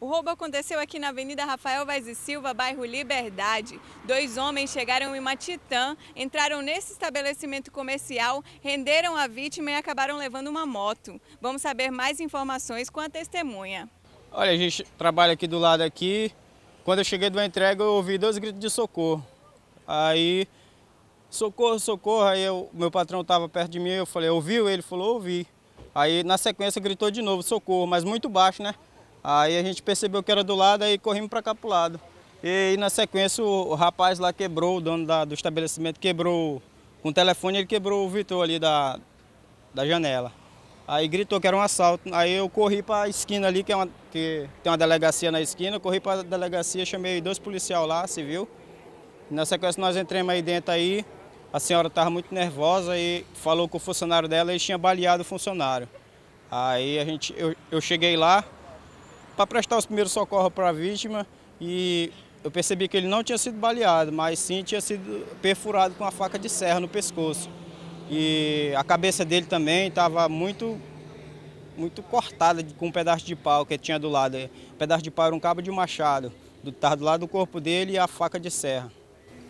O roubo aconteceu aqui na Avenida Rafael Vaz e Silva, bairro Liberdade. Dois homens chegaram em uma Titã, entraram nesse estabelecimento comercial, renderam a vítima e acabaram levando uma moto. Vamos saber mais informações com a testemunha. Olha, a gente trabalha aqui do lado aqui. Quando eu cheguei do entrega, eu ouvi dois gritos de socorro. Aí, socorro, socorro. Aí eu, meu patrão estava perto de mim, eu falei, ouviu? Ele falou, ouvi. Aí, na sequência, gritou de novo, socorro, mas muito baixo, né? Aí a gente percebeu que era do lado, aí corrimos para cá para o lado. E, na sequência o, rapaz lá quebrou, o dono da, do estabelecimento quebrou, com o telefone ele quebrou o Vitor ali da, da janela. Aí gritou que era um assalto. Aí eu corri para a esquina ali, que, é uma, que tem uma delegacia na esquina. Eu corri para a delegacia, chamei dois policiais lá, civil. Na sequência nós entramos aí dentro aí. A senhora estava muito nervosa e falou com o funcionário dela ele tinha baleado o funcionário. Aí a gente, eu, eu cheguei lá, para prestar os primeiros socorros para a vítima e eu percebi que ele não tinha sido baleado, mas sim tinha sido perfurado com a faca de serra no pescoço. E a cabeça dele também estava muito muito cortada com um pedaço de pau que tinha do lado. O pedaço de pau era um cabo de machado, estava do, do lado do corpo dele e a faca de serra.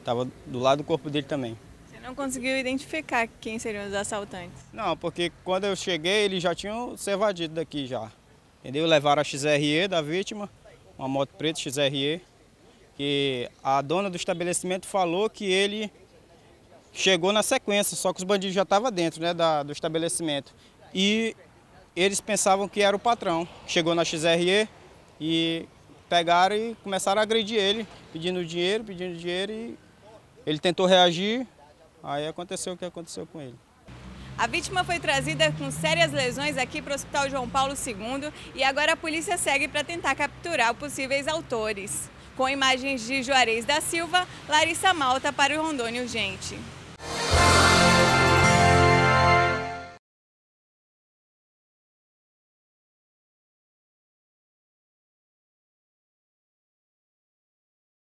Estava do lado do corpo dele também. Você não conseguiu identificar quem seriam os assaltantes? Não, porque quando eu cheguei, eles já tinham se evadido daqui já entendeu? Levaram a XRE da vítima, uma moto preta XRE, que a dona do estabelecimento falou que ele chegou na sequência, só que os bandidos já estavam dentro né, da, do estabelecimento. E eles pensavam que era o patrão. Chegou na XRE e pegaram e começaram a agredir ele, pedindo dinheiro, pedindo dinheiro e ele tentou reagir, aí aconteceu o que aconteceu com ele. A vítima foi trazida com sérias lesões aqui para o Hospital João Paulo II e agora a polícia segue para tentar capturar possíveis autores. Com imagens de Juarez da Silva, Larissa Malta para o Rondônia Gente.